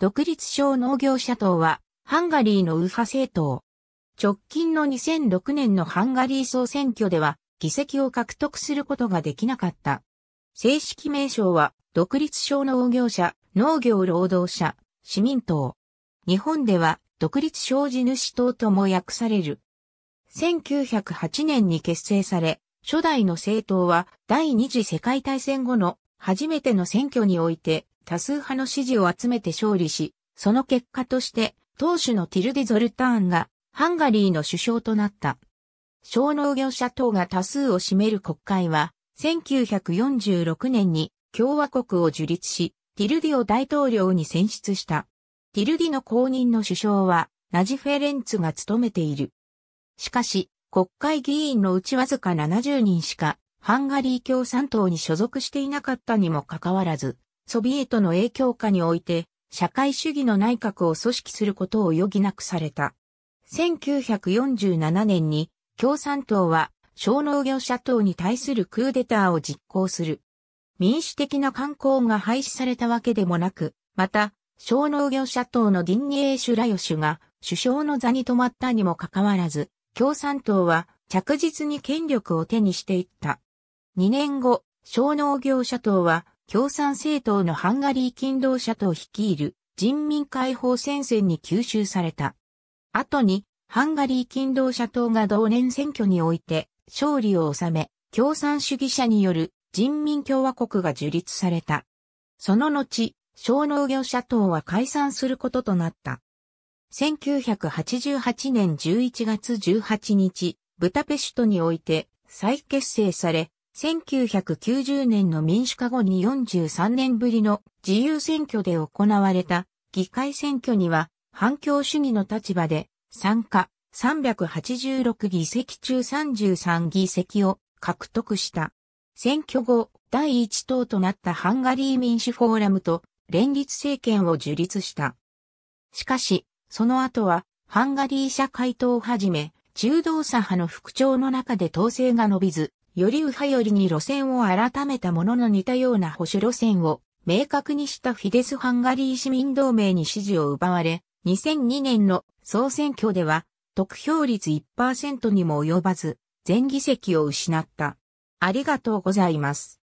独立小農業者党は、ハンガリーの右派政党。直近の2006年のハンガリー総選挙では、議席を獲得することができなかった。正式名称は、独立小農業者、農業労働者、市民党。日本では、独立小地主党とも訳される。1908年に結成され、初代の政党は、第二次世界大戦後の初めての選挙において、多数派の支持を集めて勝利し、その結果として、当主のティルデ・ィ・ゾルターンが、ハンガリーの首相となった。小農業者等が多数を占める国会は、1946年に共和国を樹立し、ティルディを大統領に選出した。ティルディの後任の首相は、ナジフェ・レンツが務めている。しかし、国会議員のうちわずか70人しか、ハンガリー共産党に所属していなかったにもかかわらず、ソビエトの影響下において、社会主義の内閣を組織することを余儀なくされた。1947年に共産党は小農業者党に対するクーデターを実行する。民主的な観光が廃止されたわけでもなく、また、小農業者党のディンニエーシュラヨシュが首相の座に止まったにもかかわらず、共産党は着実に権力を手にしていった。2年後、小農業者党は共産政党のハンガリー勤労者と率いる人民解放戦線に吸収された。後に、ハンガリー勤労者党が同年選挙において勝利を収め、共産主義者による人民共和国が樹立された。その後、小農業者党は解散することとなった。1988年11月18日、ブタペシュトにおいて再結成され、1990年の民主化後に43年ぶりの自由選挙で行われた議会選挙には反共主義の立場で参加386議席中33議席を獲得した。選挙後第一党となったハンガリー民主フォーラムと連立政権を樹立した。しかし、その後はハンガリー社会党をはじめ中道左派の復調の中で統制が伸びず、より右派寄りに路線を改めたものの似たような保守路線を明確にしたフィデス・ハンガリー市民同盟に支持を奪われ、2002年の総選挙では得票率1%にも及ばず、全議席を失った。ありがとうございます。